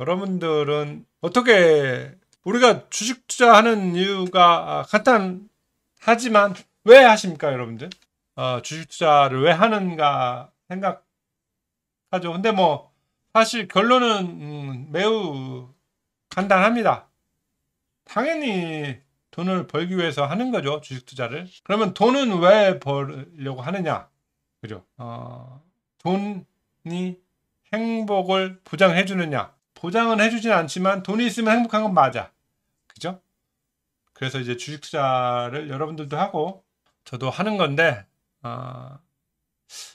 여러분들은 어떻게 우리가 주식 투자하는 이유가 아, 간단하지만 왜 하십니까, 여러분들? 어, 아, 주식 투자를 왜 하는가 생각하죠. 근데 뭐 사실 결론은 음, 매우 간단합니다. 당연히 돈을 벌기 위해서 하는 거죠, 주식 투자를. 그러면 돈은 왜 벌려고 하느냐? 그죠? 어, 돈이 행복을 보장해 주느냐? 보장은 해주진 않지만 돈이 있으면 행복한 건 맞아. 그죠? 그래서 이제 주식 투자를 여러분들도 하고 저도 하는 건데 어,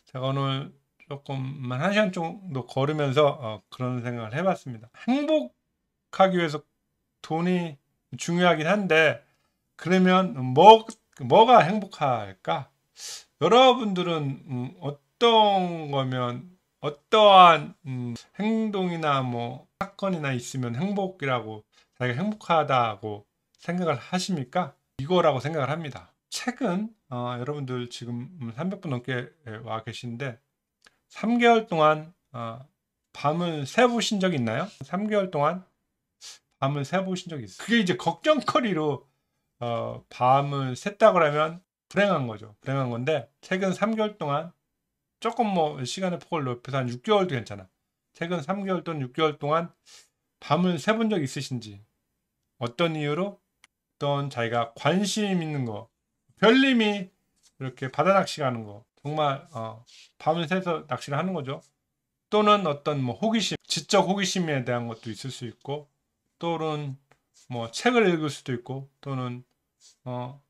제가 오늘 조금만 한 시간 정도 걸으면서 어, 그런 생각을 해봤습니다. 행복하기 위해서 돈이 중요하긴 한데 그러면 뭐 뭐가 행복할까? 여러분들은 음, 어떤 거면 어떠한 음, 행동이나 뭐 사건이나 있으면 행복이라고 자기가 행복하다고 생각을 하십니까? 이거라고 생각을 합니다. 최근 어, 여러분들 지금 300분 음, 넘게 예, 와 계신데 3개월 동안 어, 밤을 새보신 적 있나요? 3개월 동안 밤을 새보신 적 있어요. 그게 이제 걱정거리로 어, 밤을 샜다 그러면 불행한 거죠. 불행한 건데 최근 3개월 동안 조금 뭐 시간의 폭을 높여서 한 6개월도 괜찮아. 최근 3개월 또는 6개월 동안 밤을 새본 적 있으신지 어떤 이유로 어떤 자기가 관심 있는 거 별님이 이렇게 바다 낚시 가는 거 정말 어, 밤을 새서 낚시를 하는 거죠. 또는 어떤 뭐 호기심, 지적 호기심에 대한 것도 있을 수 있고 또는 뭐 책을 읽을 수도 있고 또는 어,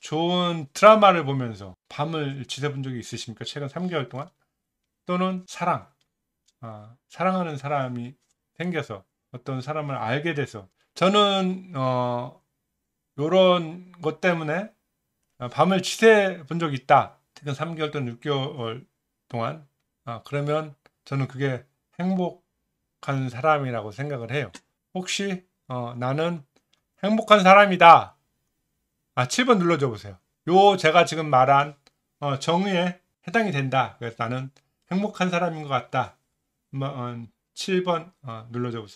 좋은 드라마를 보면서 밤을 지새본 적이 있으십니까? 최근 3개월 동안? 또는 사랑. 아, 사랑하는 사람이 생겨서 어떤 사람을 알게 돼서 저는 어 요런 것 때문에 어, 밤을 지새 본 적이 있다. 최근 3개월 또는 6개월 동안. 아, 그러면 저는 그게 행복한 사람이라고 생각을 해요. 혹시 어, 나는 행복한 사람이다. 아, 7번 눌러줘 보세요. 요 제가 지금 말한 어, 정의에 해당이 된다. 그래서 나는 행복한 사람인 것 같다. 7번 뭐, 어, 어, 눌러줘 보세요.